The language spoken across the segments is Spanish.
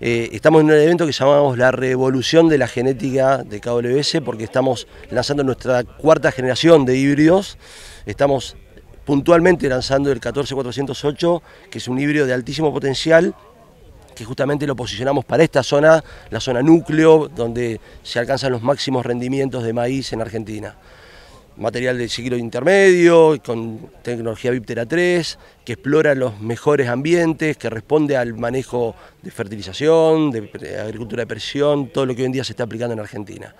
Eh, estamos en un evento que llamamos la revolución de la genética de KWS porque estamos lanzando nuestra cuarta generación de híbridos. Estamos puntualmente lanzando el 14408, que es un híbrido de altísimo potencial que justamente lo posicionamos para esta zona, la zona núcleo, donde se alcanzan los máximos rendimientos de maíz en Argentina material de ciclo intermedio, con tecnología Viptera 3, que explora los mejores ambientes, que responde al manejo de fertilización, de agricultura de presión, todo lo que hoy en día se está aplicando en Argentina.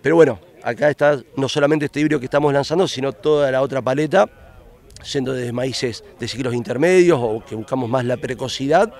Pero bueno, acá está no solamente este híbrido que estamos lanzando, sino toda la otra paleta, siendo de maíces de ciclos intermedios o que buscamos más la precocidad,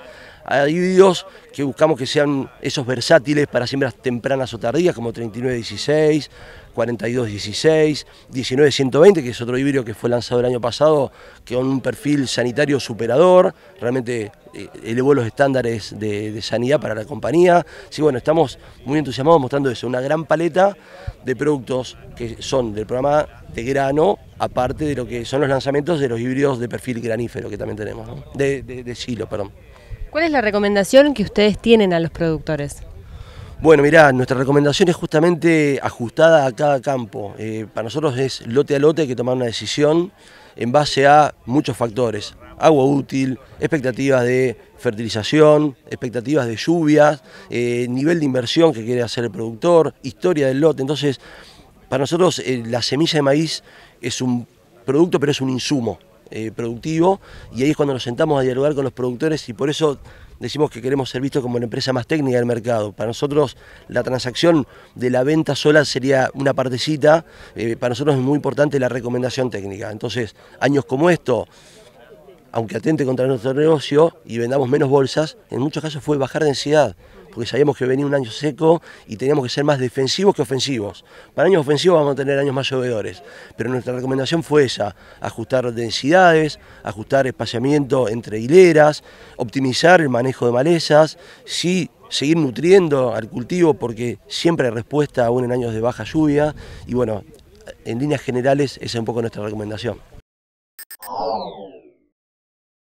hay híbridos que buscamos que sean esos versátiles para siembras tempranas o tardías, como 3916, 4216, 19120, que es otro híbrido que fue lanzado el año pasado, que con un perfil sanitario superador, realmente eh, elevó los estándares de, sanidad para la compañía. Sí, bueno, estamos muy entusiasmados mostrando eso, una gran paleta de productos que son del programa de grano, aparte de lo que son los lanzamientos de los híbridos de perfil granífero que también tenemos, de, de silo, perdón. ¿Cuál es la recomendación que ustedes tienen a los productores? Bueno, mirá, nuestra recomendación es justamente ajustada a cada campo. Eh, para nosotros es lote a lote que tomar una decisión en base a muchos factores. Agua útil, expectativas de fertilización, expectativas de lluvias, eh, nivel de inversión que quiere hacer el productor, historia del lote. Entonces, para nosotros eh, la semilla de maíz es un producto, pero es un insumo. Eh, productivo y ahí es cuando nos sentamos a dialogar con los productores y por eso decimos que queremos ser vistos como la empresa más técnica del mercado. Para nosotros la transacción de la venta sola sería una partecita, eh, para nosotros es muy importante la recomendación técnica. Entonces, años como esto, aunque atente contra nuestro negocio y vendamos menos bolsas, en muchos casos fue bajar densidad porque sabíamos que venía un año seco y teníamos que ser más defensivos que ofensivos. Para años ofensivos vamos a tener años más llovedores, pero nuestra recomendación fue esa, ajustar densidades, ajustar espaciamiento entre hileras, optimizar el manejo de malezas, sí seguir nutriendo al cultivo porque siempre hay respuesta aún en años de baja lluvia y bueno, en líneas generales esa es un poco nuestra recomendación.